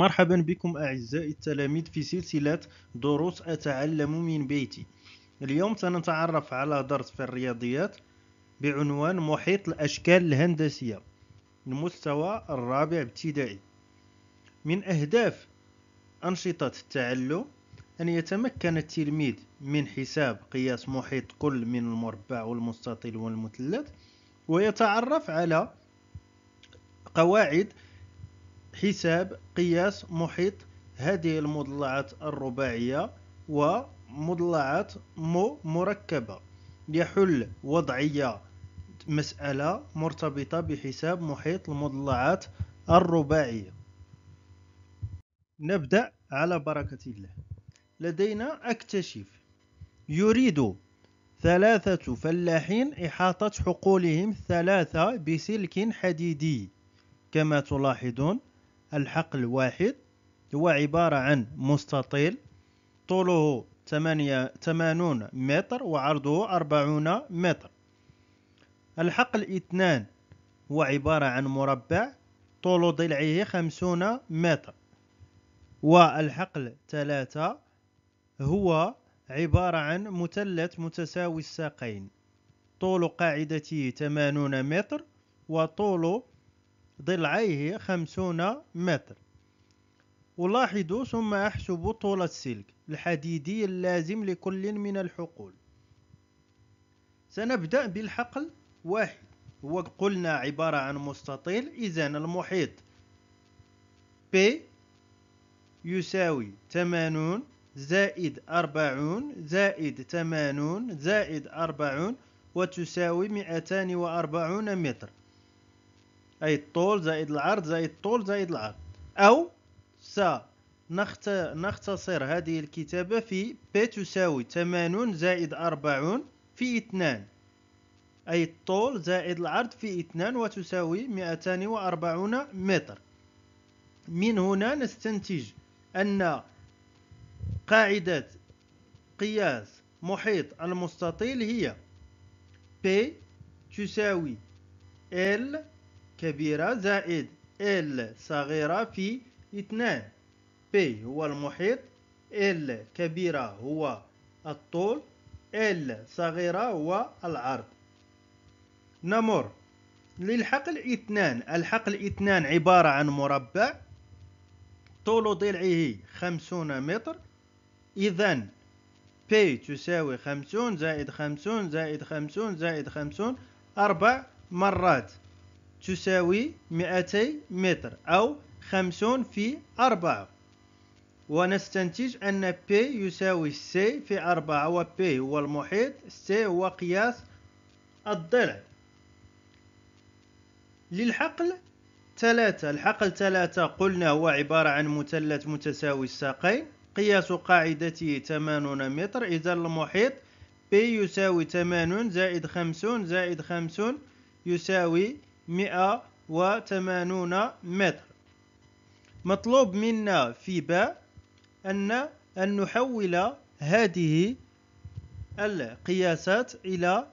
مرحبا بكم أعزائي التلاميذ في سلسلة دروس أتعلم من بيتي اليوم سنتعرف على درس في الرياضيات بعنوان محيط الأشكال الهندسية المستوى الرابع ابتدائي من أهداف أنشطة التعلم أن يتمكن التلميذ من حساب قياس محيط كل من المربع والمستطيل والمثلث ويتعرف على قواعد حساب قياس محيط هذه المضلعات الرباعية ومضلعات مو مركبة يحل وضعية مسألة مرتبطة بحساب محيط المضلعات الرباعية نبدأ على بركة الله لدينا أكتشف يريد ثلاثة فلاحين إحاطة حقولهم الثلاثة بسلك حديدي كما تلاحظون الحقل واحد هو عبارة عن مستطيل طوله 80 متر وعرضه 40 متر الحقل اثنان هو عبارة عن مربع طول ضلعه 50 متر والحقل ثلاثة هو عبارة عن مثلث متساوي الساقين طول قاعدته 80 متر وطول ضلعيه خمسون متر ولاحظوا ثم أحسب طول السلك الحديدي اللازم لكل من الحقول سنبدأ بالحقل واحد وقلنا عبارة عن مستطيل إذا المحيط P يساوي 80 زائد 40 زائد 80 زائد 40 وتساوي 240 متر أي الطول زائد العرض زائد الطول زائد العرض أو سنختصر هذه الكتابة في P تساوي 80 زائد 40 في 2 أي الطول زائد العرض في 2 وتساوي 240 متر من هنا نستنتج أن قاعدة قياس محيط المستطيل هي P تساوي L كبيرة زائد ال صغيرة في اثنان P هو المحيط ال كبيرة هو الطول ال صغيرة هو العرض نمر للحقل اثنان الحقل اثنان عبارة عن مربع طول ضلعه خمسون متر إذا P تساوي خمسون زائد خمسون زائد خمسون زائد خمسون أربع مرات تساوي 200 متر أو 50 في 4 ونستنتج أن P يساوي C في 4 و P هو المحيط C هو قياس الضلع للحقل 3 الحقل 3 قلنا هو عبارة عن مثلث متساوي الساقين قياس قاعدته 80 متر إذا المحيط P يساوي 80 زائد 50 زائد 50 يساوي مئة وثمانون متر مطلوب منا في باء أن أن نحول هذه القياسات إلى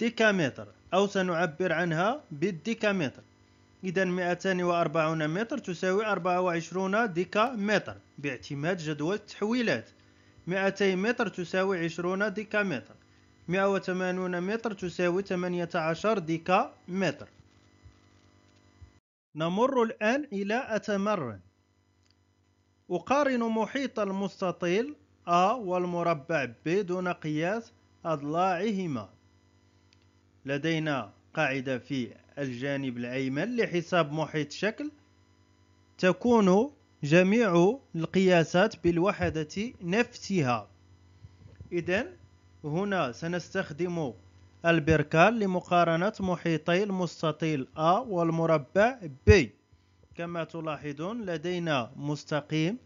ديكامتر أو سنعبر عنها بالديكامتر إذا 240 متر تساوي 24 ديكا متر باعتماد جدول التحويلات 200 متر تساوي 20 ديكا متر 180 متر تساوي 18 ديكا متر نمر الآن إلى أتمرن أقارن محيط المستطيل أ والمربع ب دون قياس أضلاعهما لدينا قاعدة في الجانب الأيمن لحساب محيط شكل تكون جميع القياسات بالوحدة نفسها إذا هنا سنستخدم البركان لمقارنة محيطي المستطيل A والمربع B كما تلاحظون لدينا مستقيم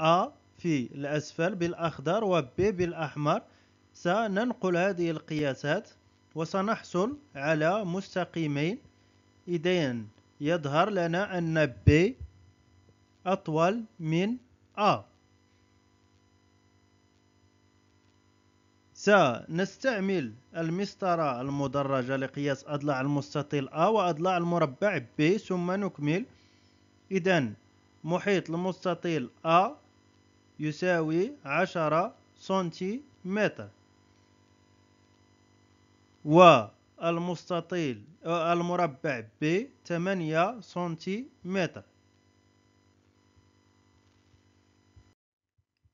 A في الأسفل بالأخضر و B بالأحمر سننقل هذه القياسات وسنحصل على مستقيمين إذن يظهر لنا أن B أطول من A سنستعمل المسطرة المدرجة لقياس أضلاع المستطيل A وأضلاع المربع B ثم نكمل إذا محيط المستطيل A يساوي عشرة سنتيمتر والمستطيل المربع ب ثمانية سنتيمتر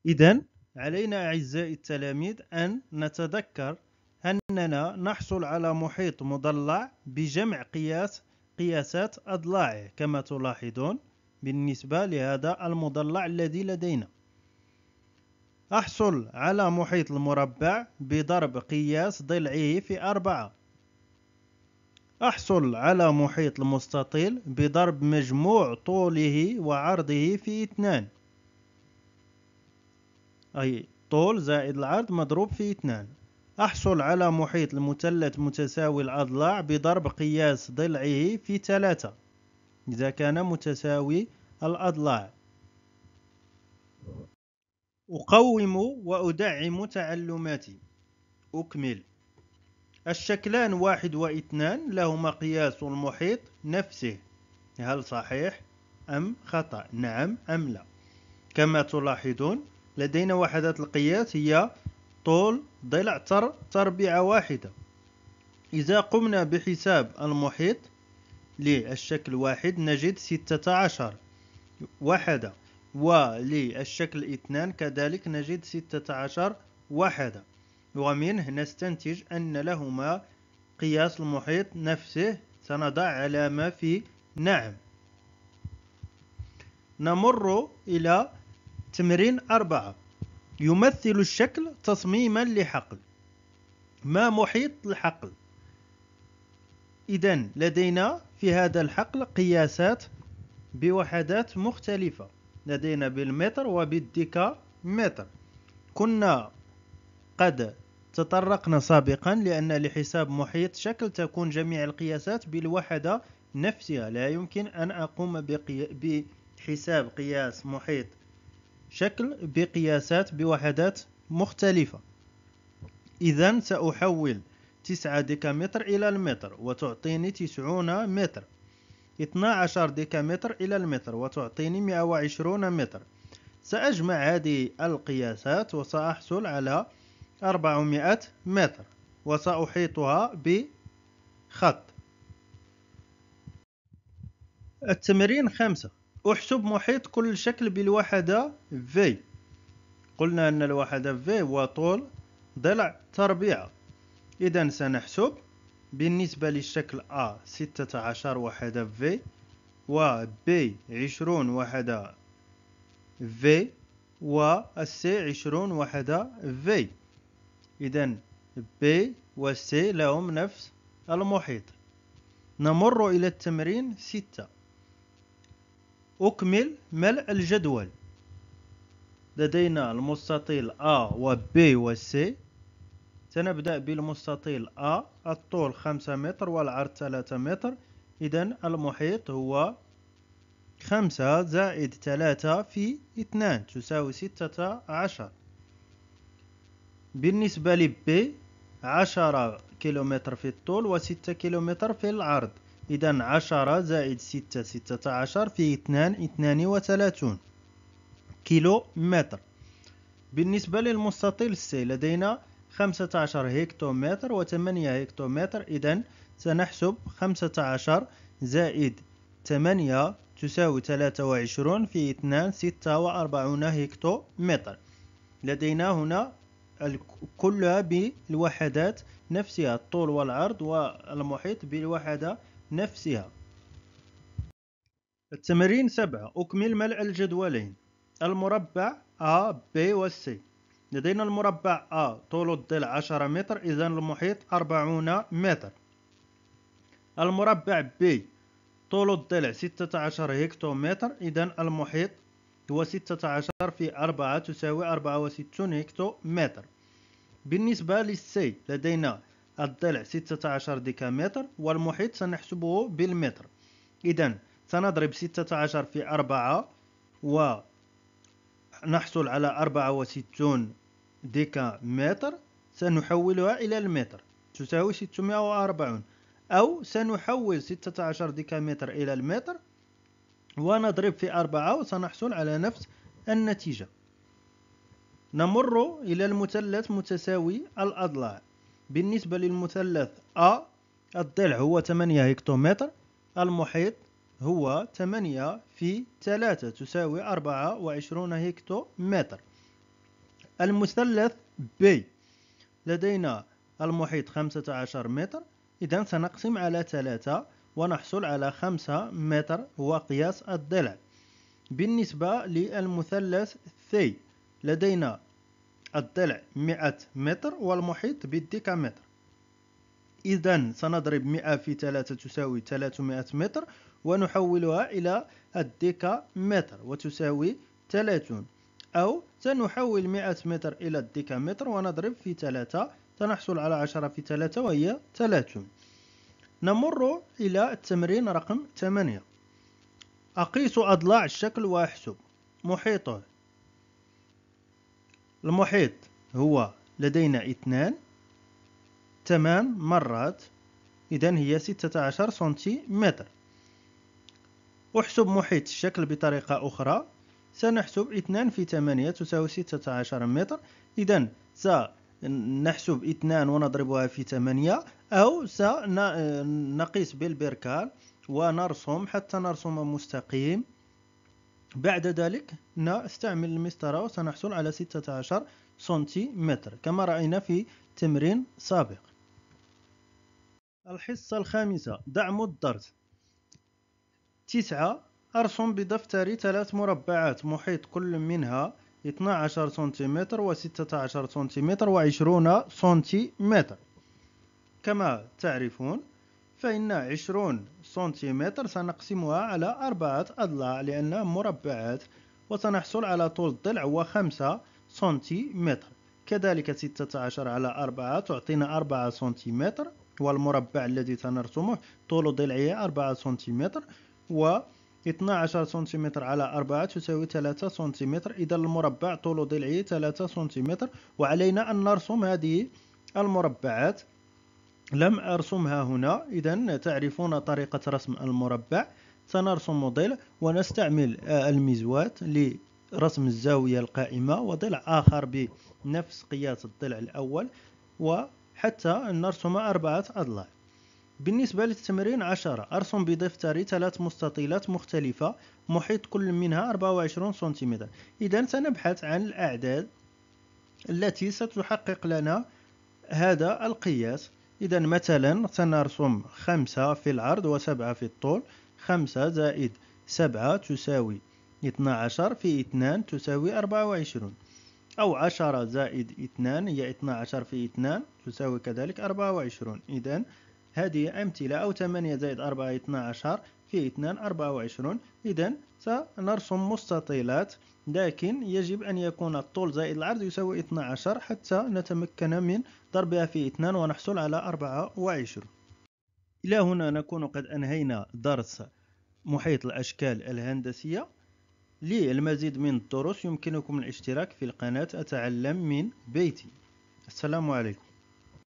إذا علينا أعزائي التلاميذ أن نتذكر أننا نحصل على محيط مضلع بجمع قياس قياسات أضلاعه كما تلاحظون بالنسبة لهذا المضلع الذي لدينا أحصل على محيط المربع بضرب قياس ضلعه في أربعة أحصل على محيط المستطيل بضرب مجموع طوله وعرضه في اثنان أي طول زائد العرض مضروب في اثنان أحصل على محيط المثلث متساوي الأضلاع بضرب قياس ضلعه في ثلاثة إذا كان متساوي الأضلاع أقوم وأدعم تعلماتي أكمل الشكلان واحد واثنان لهما قياس المحيط نفسه هل صحيح أم خطأ نعم أم لا كما تلاحظون لدينا وحدات القياس هي طول ضلع تر تربيع واحدة إذا قمنا بحساب المحيط للشكل واحد نجد ستة عشر وحدة وللشكل اثنان كذلك نجد ستة عشر وحدة ومنه نستنتج أن لهما قياس المحيط نفسه سنضع علامة في نعم نمر إلى تمرين أربعة يمثل الشكل تصميما لحقل ما محيط الحقل إذا لدينا في هذا الحقل قياسات بوحدات مختلفة لدينا بالمتر وبالديكا متر كنا قد تطرقنا سابقا لأن لحساب محيط شكل تكون جميع القياسات بالوحدة نفسها لا يمكن أن أقوم بحساب قياس محيط شكل بقياسات بوحدات مختلفة إذا سأحول تسعة ديكامتر إلى المتر وتعطيني تسعون متر 12 ديكامتر إلى المتر وتعطيني 120 متر سأجمع هذه القياسات وسأحصل على 400 متر وسأحيطها بخط التمرين خمسة احسب محيط كل شكل بالوحدة في قلنا أن الوحدة في هو طول ضلع تربيع إذا سنحسب بالنسبة للشكل A 16 وحدة في و B 20 وحدة في و C 20 وحدة في إذا B و C لهم نفس المحيط نمر إلى التمرين 6 أكمل ملء الجدول لدينا المستطيل A و B و C سنبدأ بالمستطيل A الطول خمسة متر والعرض 3 متر إذا المحيط هو خمسة زائد 3 في اثنان تساوي ستة عشر بالنسبة ل B عشرة كيلومتر في الطول و 6 كيلومتر في العرض إذا عشرة زائد ستة ستة عشر في اثنان اثنان وثلاثون كيلو متر بالنسبة للمستطيل سي لدينا خمسة عشر هكتومتر وثمانية هكتومتر إذا سنحسب خمسة عشر زائد ثمانية تساوي ثلاثة وعشرون في اثنان ستة وأربعون هكتومتر لدينا هنا كلها بالوحدات نفسها الطول والعرض والمحيط بالوحدة نفسها التمرين سبعة أكمل ملع الجدولين المربع A, B و C لدينا المربع A طول الضلع 10 متر إذا المحيط 40 متر المربع B طول الضلع 16 هكتومتر إذا المحيط هو 16 في 4 تساوي 64 هكتومتر بالنسبة للسي لدينا الضلع 16 ديكامتر والمحيط سنحسبه بالمتر إذا سنضرب 16 في 4 ونحصل على 64 ديكامتر سنحولها إلى المتر تساوي 640 أو سنحول 16 ديكامتر إلى المتر ونضرب في 4 وسنحصل على نفس النتيجة نمر إلى المثلث متساوي الأضلاع بالنسبة للمثلث أ الضلع هو 8 هكتومتر المحيط هو 8 في 3 تساوي 24 هكتومتر المثلث ب لدينا المحيط 15 متر إذا سنقسم على 3 ونحصل على 5 متر هو قياس الضلع بالنسبة للمثلث ثي لدينا الضلع 100 متر والمحيط بالديكامتر إذا سنضرب 100 في 3 تساوي 300 متر ونحولها إلى الديكامتر وتساوي 30 أو سنحول 100 متر إلى الديكامتر ونضرب في 3 سنحصل على 10 في 3 وهي 30 نمر إلى التمرين رقم 8 أقيس أضلاع الشكل وأحسب محيطه المحيط هو لدينا اثنان تمام مرات إذا هي ستة عشر سنتيمتر أحسب محيط الشكل بطريقة أخرى سنحسب اثنان في ثمانية تساوي ستة عشر متر إذا سنحسب اثنان ونضربها في ثمانية أو سنقيس بالبركان ونرسم حتى نرسم مستقيم بعد ذلك نستعمل المسطرة وسنحصل على 16 سنتيمتر كما رأينا في تمرين سابق الحصة الخامسة دعم الدرس تسعة أرسم بدفتري ثلاث مربعات محيط كل منها 12 سنتيمتر و 16 سنتيمتر و 20 سنتيمتر كما تعرفون فإن 20 سنتيمتر سنقسمها على أربعة أضلاع لأنها مربعات وسنحصل على طول الضلع هو 5 سنتيمتر كذلك 16 على 4 تعطينا 4 سنتيمتر والمربع الذي سنرسمه طول ضلعه 4 سنتيمتر و 12 سنتيمتر على 4 تساوي 3 سنتيمتر إذا المربع طول ضلعه 3 سنتيمتر وعلينا أن نرسم هذه المربعات لم أرسمها هنا إذا تعرفون طريقة رسم المربع سنرسم موديل ونستعمل آه، المزواة لرسم الزاوية القائمة وضلع آخر بنفس قياس الضلع الأول وحتى نرسم أربعة أضلاع بالنسبة للتمرين 10 أرسم بدفتري ثلاث مستطيلات مختلفة محيط كل منها 24 سنتيمتر إذا سنبحث عن الأعداد التي ستحقق لنا هذا القياس إذا مثلا سنرسم خمسة في العرض وسبعة في الطول خمسة زائد سبعة تساوي اثنا عشر في اثنان تساوي أربعة وعشرون أو عشرة زائد اثنان هي اثنا عشر في اثنان تساوي كذلك أربعة وعشرون إذا هذه أمثلة أو 8 زائد 4 12 في 2 24 إذا سنرسم مستطيلات لكن يجب أن يكون الطول زائد العرض يساوي 12 حتى نتمكن من ضربها في 2 ونحصل على 24 إلى هنا نكون قد أنهينا درس محيط الأشكال الهندسية للمزيد من الدروس يمكنكم الاشتراك في القناة أتعلم من بيتي السلام عليكم